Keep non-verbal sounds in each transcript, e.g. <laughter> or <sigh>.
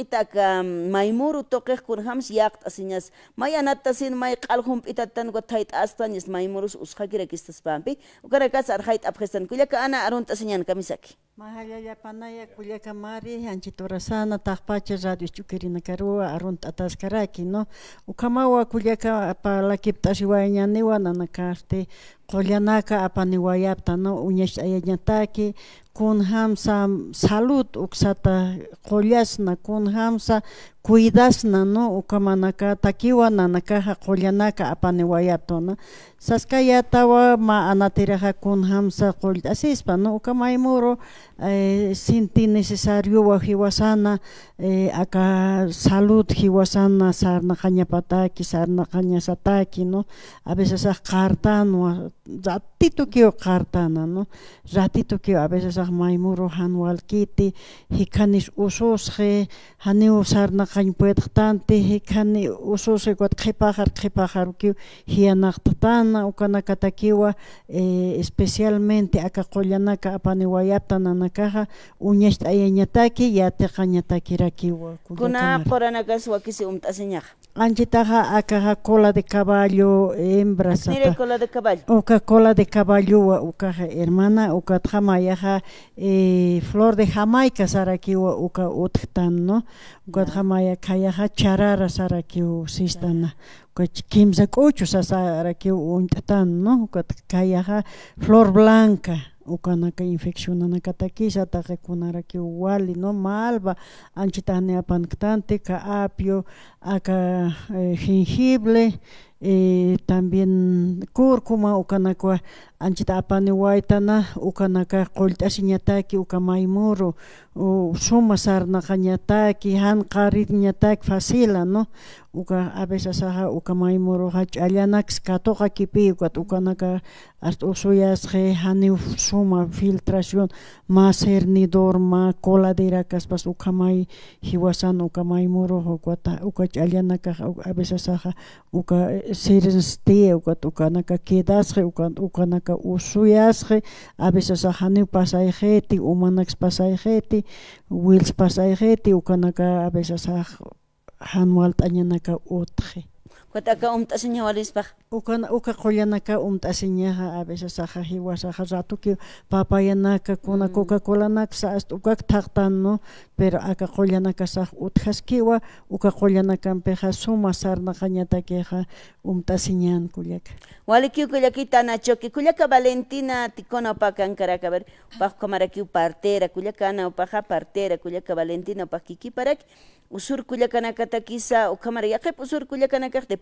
Итак, маймору токэ кунхамс яқт асиняс. Май анаттасин май қалхум питаттан го тайт астанис маймору усхагирек истас бамби. Укарекас архайт апхэстан куляка ана арунт асинян камисаки. Mahalaya panaya kulia kamari anchi torasana tahpache radio chukiri nakarua arun ataskaraki no ukamawa kulia ka pala kipta shiwa nya niwa na nakarte kulia naka apani wayapta no unyesh ayanya taki kun hamsa salut uksata kulias na kun hamsa na no ukamanaka takiwananaka hakullanaka na saskaya tawa ma kun hamsa qul asispa no kamay moro sinti necesario wa hiwasana aka salud hiwasana sarna qañapataki sarna sataki no a veces aj qartano ratito kio qartana no ratito kio a veces aj maymuru hanwalkiti hikanish ususqe haniu sarna qhañpuetaqtan tijik qhani ususikwat qhipajar qhipajarkiw hiyanaqtatana ukanaka takiwa eh, especialmente akaqullanaqa apaniwayata nanakaqa uñaxt'ayañataki yatiqa ñatakirakiwa kunaq puranakaswa kisi umt'asiñaqa Anchitaja ha cola de caballo hembra Mire cola de caballo. Oca cola de caballo uca hermana oca jamayaja, eh, flor de Jamaica sarakiwa uka utjtan no. Jamaica tjamaya kayaja charara sarakiu sistana. oca kimsa kuchu sasarakiu untjtan no. kayaja flor blanca ta infeccionanaka kunara igual y no malva anchitahne que ka apio aka eh, jengible eh, también cúrcuma ukanakua anchita apani waitana ukanaka qullt'ashiñataki moro o suma sarnaqañataki hanqaritñataki facila no uka a veces aja uka maymuru hach'allanakis katuqa kipiyukat ukanaka hasta usuyasqe haniw suma filtración macernidor ma coladera kaspas uka may hiwasan uka maymuru uka ch'allanakaj a veces aja uka sirenste eukat, ukanaka kedas ukanaka usu yasxe janeu pasai xeti umanax pasai xeti wils pasai xeti ukanaka abiso sah hanwal tanyanaka Cuataca umta señora Lisbach. Uka uka naka umta señora a veces aja hiwa aja rato naka kuna mm. coca cola naka sa uka tartan no pero aka kolyanaka sa utjas kiwa uka kolyanaka peja suma sarna ta keha umta kulyak. Wali kiu na choki ka Valentina tikona pa kankara ka ber pa kiu partera kulyaka na paja partera ka Valentina pa kiki parak usur kulyakanaka takisa kamara yakep pues, usur kulyakanaka de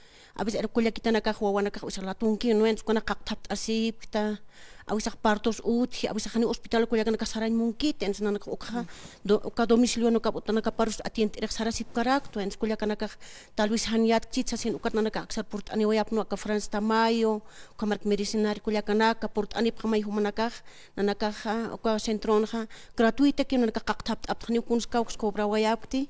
a veces el cuello quita naka juega naka o sea la tunki no es cuando cap tap así pita a veces partos uti a veces en el hospital cuello que naka sara en munki tens na naka oka do oka domicilio no cap otra naka paros atiende el sara si para acto en cuello que naka tal vez han ya chicha sin oka naka aksar port ani voy a apno a france tamayo oka mark medicinar cuello que naka port ani pama hijo manaka na naka oka centronja gratuita que naka cap tap apno kunska oka cobra voy a apti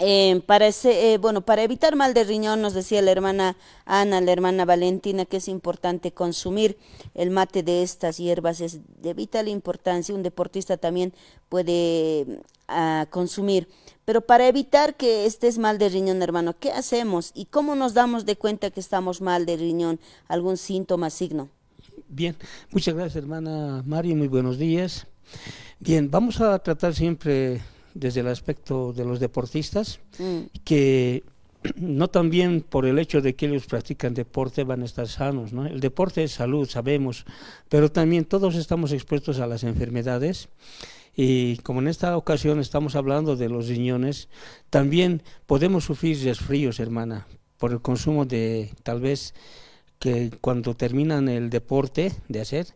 Eh, para ese, eh, bueno, para evitar mal de riñón, nos decía la hermana Ana, la hermana Valentina, que es importante consumir el mate de estas hierbas, es de vital importancia, un deportista también puede ah, consumir. Pero para evitar que estés mal de riñón, hermano, ¿qué hacemos y cómo nos damos de cuenta que estamos mal de riñón? ¿Algún síntoma, signo? Bien, muchas gracias, hermana Mari, muy buenos días. Bien, vamos a tratar siempre desde el aspecto de los deportistas, mm. que <clears throat> no también por el hecho de que ellos practican deporte van a estar sanos. ¿no? El deporte es salud, sabemos, pero también todos estamos expuestos a las enfermedades. Y como en esta ocasión estamos hablando de los riñones, también podemos sufrir desfríos, hermana, por el consumo de tal vez que cuando terminan el deporte de hacer,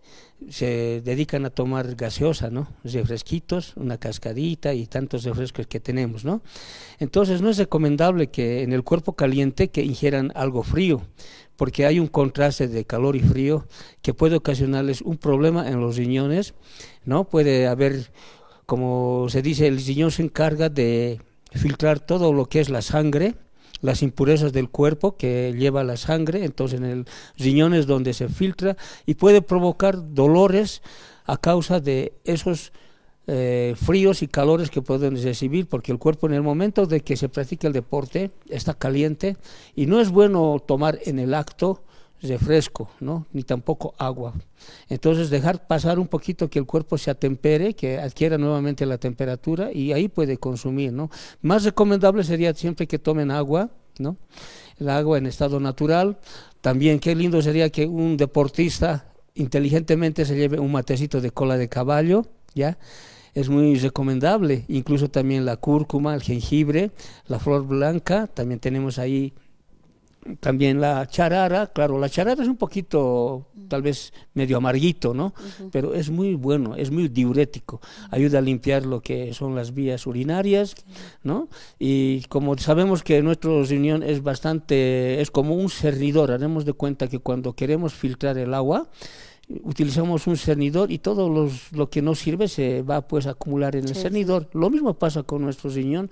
se dedican a tomar gaseosa, ¿no? Refresquitos, una cascadita y tantos refrescos que tenemos, ¿no? Entonces no es recomendable que en el cuerpo caliente que ingieran algo frío, porque hay un contraste de calor y frío que puede ocasionarles un problema en los riñones, ¿no? Puede haber, como se dice, el riñón se encarga de filtrar todo lo que es la sangre, las impurezas del cuerpo que lleva la sangre, entonces en el riñón es donde se filtra y puede provocar dolores a causa de esos eh, fríos y calores que pueden recibir, porque el cuerpo en el momento de que se practica el deporte está caliente y no es bueno tomar en el acto refresco, ¿no? ni tampoco agua. Entonces dejar pasar un poquito que el cuerpo se atempere, que adquiera nuevamente la temperatura y ahí puede consumir. ¿no? Más recomendable sería siempre que tomen agua, ¿no? el agua en estado natural. También qué lindo sería que un deportista inteligentemente se lleve un matecito de cola de caballo, ¿ya? es muy recomendable. Incluso también la cúrcuma, el jengibre, la flor blanca, también tenemos ahí también la charara, claro, la charara es un poquito, tal vez medio amarguito, ¿no? Pero es muy bueno, es muy diurético, ayuda a limpiar lo que son las vías urinarias, ¿no? Y como sabemos que nuestro riñón es bastante, es como un servidor, haremos de cuenta que cuando queremos filtrar el agua, utilizamos un cernidor y todo los, lo que no sirve se va pues a acumular en el cernidor. Lo mismo pasa con nuestro riñón.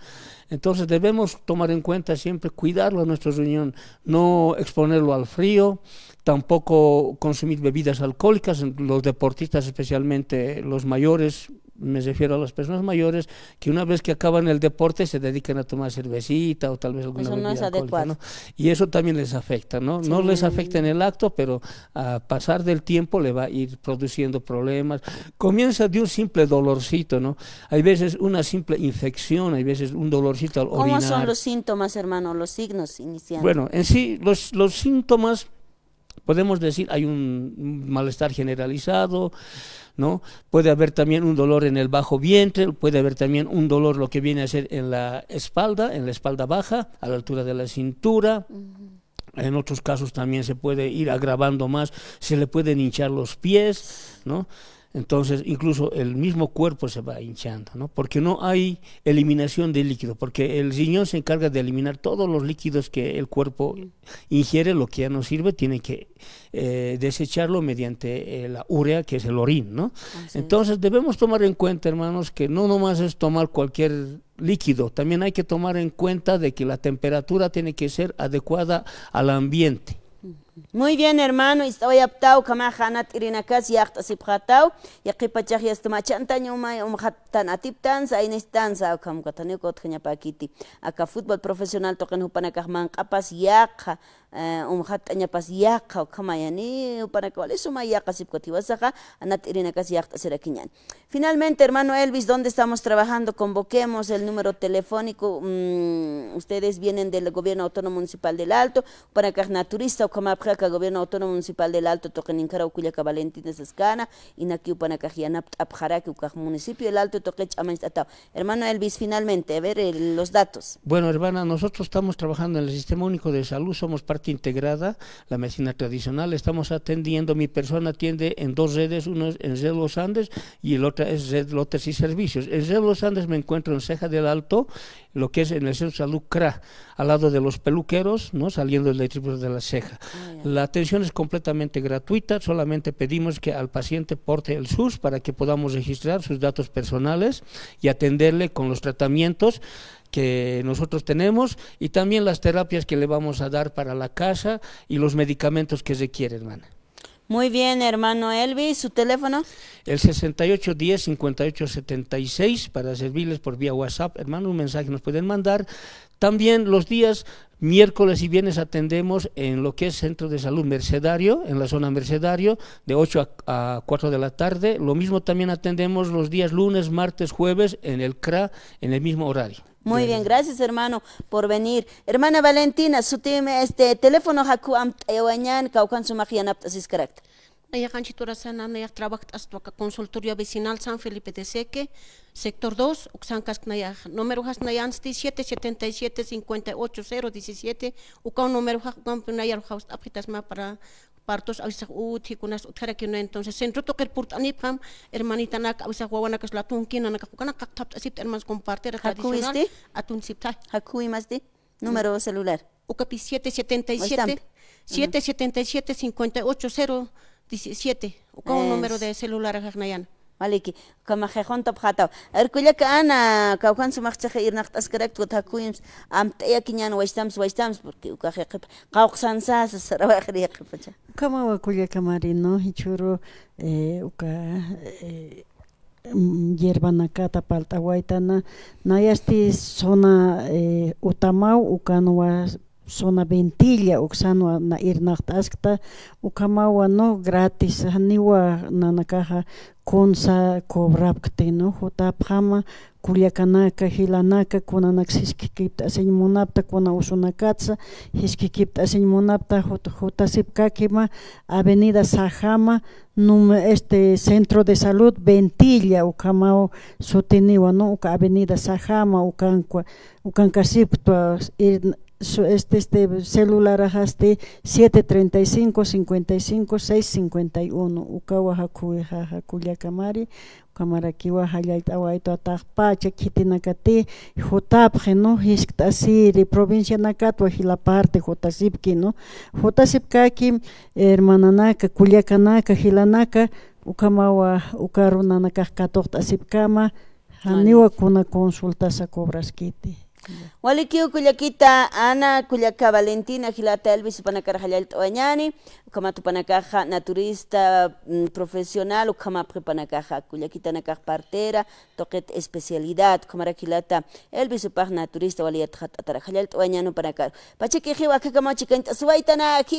Entonces debemos tomar en cuenta siempre cuidarlo a nuestro riñón, no exponerlo al frío, tampoco consumir bebidas alcohólicas. Los deportistas, especialmente los mayores, me refiero a las personas mayores, que una vez que acaban el deporte se dedican a tomar cervecita o tal vez alguna eso no es adecuado. Y eso también les afecta, ¿no? No les afecta en el acto, pero a pasar del tiempo le va a ir produciendo problemas. Comienza de un simple dolorcito, ¿no? Hay veces una simple infección, hay veces un dolorcito al ¿Cómo son los síntomas, hermano? Los signos iniciales. Bueno, en sí, los, los síntomas podemos decir hay un malestar generalizado, ¿no? Puede haber también un dolor en el bajo vientre, puede haber también un dolor lo que viene a ser en la espalda, en la espalda baja, a la altura de la cintura. En otros casos también se puede ir agravando más, se le pueden hinchar los pies, ¿no? Entonces, incluso el mismo cuerpo se va hinchando, ¿no? Porque no hay eliminación de líquido, porque el riñón se encarga de eliminar todos los líquidos que el cuerpo ingiere, lo que ya no sirve, tiene que eh, desecharlo mediante eh, la urea, que es el orín, ¿no? Entonces, debemos tomar en cuenta, hermanos, que no nomás es tomar cualquier líquido, también hay que tomar en cuenta de que la temperatura tiene que ser adecuada al ambiente. Muy bien, hermano. estoy y Istabayaptau, kamahanat irinakas, yachta siphatau, yakipachach yastumachanta o umhatanatiptan, sainistan, saukam kataniko paquiti Acá fútbol profesional toquen hupanakaj manqapas yaqa, umhatañapas eh, yaqa, kamayani, upanakawal, suma yaqa sipkotiwasaja, anat irinakas yachta serakiñan. Finalmente, hermano Elvis, ¿dónde estamos trabajando? Convoquemos el número telefónico. Mm, ustedes vienen del gobierno autónomo municipal del Alto, Turista naturista, ukamapja el Gobierno Autónomo Municipal del Alto, Toqueninkara, Ucuyaca, Escana, que Municipio del Alto, Toquech, Hermano Elvis, finalmente, a ver eh, los datos. Bueno, hermana, nosotros estamos trabajando en el Sistema Único de Salud, somos parte integrada, la medicina tradicional, estamos atendiendo, mi persona atiende en dos redes, uno es en Red Los Andes y el otro es Red Lotes y Servicios. En Red Los Andes me encuentro en Ceja del Alto, lo que es en el Centro Salud CRA, al lado de los peluqueros, ¿no? saliendo del distrito de la ceja. Ah, la atención es completamente gratuita, solamente pedimos que al paciente porte el SUS para que podamos registrar sus datos personales y atenderle con los tratamientos que nosotros tenemos y también las terapias que le vamos a dar para la casa y los medicamentos que requiere, hermana. Muy bien, hermano Elvis, ¿su teléfono? El 6810-5876 para servirles por vía WhatsApp. Hermano, un mensaje nos pueden mandar. También los días miércoles y viernes atendemos en lo que es centro de salud mercedario, en la zona mercedario, de 8 a, 4 de la tarde. Lo mismo también atendemos los días lunes, martes, jueves en el CRA, en el mismo horario. Muy bien, gracias hermano por venir. Hermana Valentina, su este teléfono Hakuam su magia Nayajanchiturazananayaj trabajt'astlaka consultorio vecinal San Felipe de Seque, sector 2, nayah número jasnayansti 777-58017, un número jasnayarujaus pues, apitasma para partos avisaj uti kunas otra que no entonces centro toque el purtanipam hermanita nak avisaj guawanakas latunkin anakakukana kaktapt hermanas hermanos compartir tradicional siptai. Este? Hakui más de número celular. Ukapi 777 777 580 17 o con número de celular Jaqmayan. Maliki, como jejon top hato. Erkulia que ana, kaukan su marcha ir nachtas correct, o takuim, am teya kinyan, waistams, waistams, porque uka jejep, kauksan sa, se será wajri jejep. Como wakulia kamari, no, hichuro, eh, uka, hierba eh, nakata palta waitana, na yasti zona eh, utamau, uka no sona ventilla oksano na irnaqta askta ukamawa no gratis haniwa nanakaja konsa cobrapkte no jotapjama kullakanaka hilanaka kunanax hiskikipta asiñmunapta kuna usunakatsa jota, jota sipkakima avenida sajama num este centro de salud ventilla ukamao sotiniwa no uka avenida sajama ukankwa ukankasipta este, este celular ajaste 735 55 651 kamari kamara kiwa kuyakamari kamaraki wahallaita awaito atajpacha kitinakati jutapje no hisktasiri provincia nakatwa parte jutasipki no ukawa hermananaka kanaka hilanaka ukamawa ukarunanakaj katoqta asipkama haniwa kuna cobras kiti. Walikiu kullakita Ana kullaka Valentina Gilata Elvis panakarajallal como ukama tupanakaja naturista mm, profesional kama prepanakaja kullakita nakar partera toquet, especialidad como Gilata Elvis upaj naturista waliyat jatarajallal t'uañanu panakar pachaki jiwa suaitana, aquí,